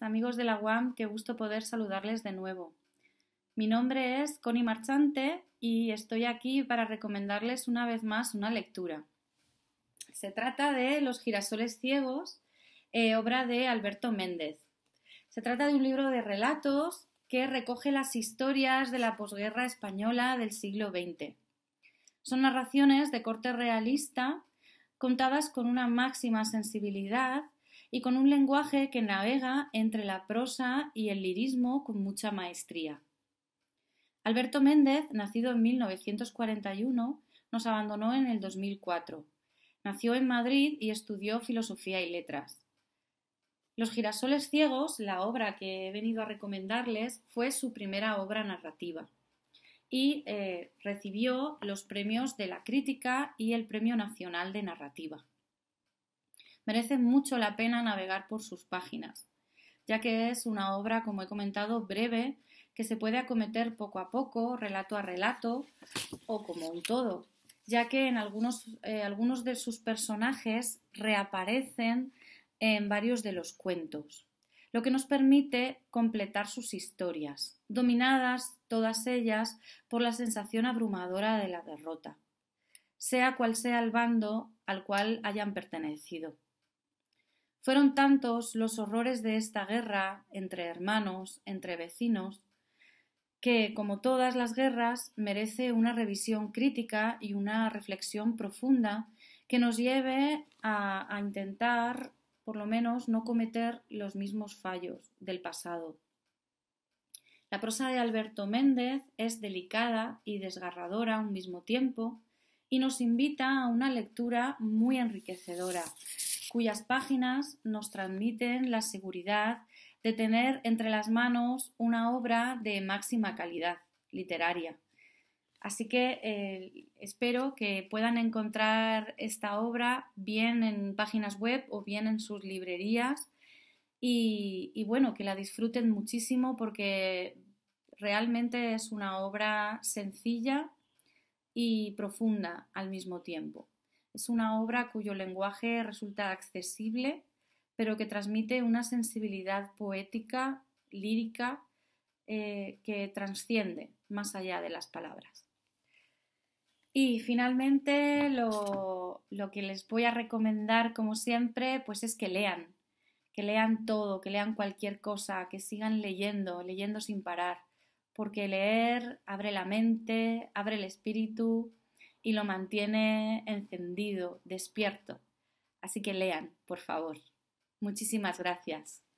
amigos de la UAM, qué gusto poder saludarles de nuevo. Mi nombre es Connie Marchante y estoy aquí para recomendarles una vez más una lectura. Se trata de Los girasoles ciegos, eh, obra de Alberto Méndez. Se trata de un libro de relatos que recoge las historias de la posguerra española del siglo XX. Son narraciones de corte realista contadas con una máxima sensibilidad y con un lenguaje que navega entre la prosa y el lirismo con mucha maestría. Alberto Méndez, nacido en 1941, nos abandonó en el 2004. Nació en Madrid y estudió filosofía y letras. Los girasoles ciegos, la obra que he venido a recomendarles, fue su primera obra narrativa y eh, recibió los premios de la crítica y el Premio Nacional de Narrativa merece mucho la pena navegar por sus páginas, ya que es una obra, como he comentado, breve, que se puede acometer poco a poco, relato a relato o como un todo, ya que en algunos, eh, algunos de sus personajes reaparecen en varios de los cuentos, lo que nos permite completar sus historias, dominadas todas ellas por la sensación abrumadora de la derrota, sea cual sea el bando al cual hayan pertenecido. Fueron tantos los horrores de esta guerra entre hermanos, entre vecinos, que, como todas las guerras, merece una revisión crítica y una reflexión profunda que nos lleve a, intentar, por lo menos, no cometer los mismos fallos del pasado. La prosa de Alberto Méndez es delicada y desgarradora a un mismo tiempo y nos invita a una lectura muy enriquecedora, cuyas páginas nos transmiten la seguridad de tener entre las manos una obra de máxima calidad literaria. Así que eh, espero que puedan encontrar esta obra bien en páginas web o bien en sus librerías y, y bueno, que la disfruten muchísimo porque realmente es una obra sencilla y profunda al mismo tiempo. Es una obra cuyo lenguaje resulta accesible, pero que transmite una sensibilidad poética, lírica, eh, que trasciende más allá de las palabras. Y finalmente lo, lo, que les voy a recomendar, como siempre, pues es que lean, que lean todo, que lean cualquier cosa, que sigan leyendo, leyendo sin parar, porque leer abre la mente, abre el espíritu, y lo mantiene encendido, despierto. Así que lean, por favor. Muchísimas gracias.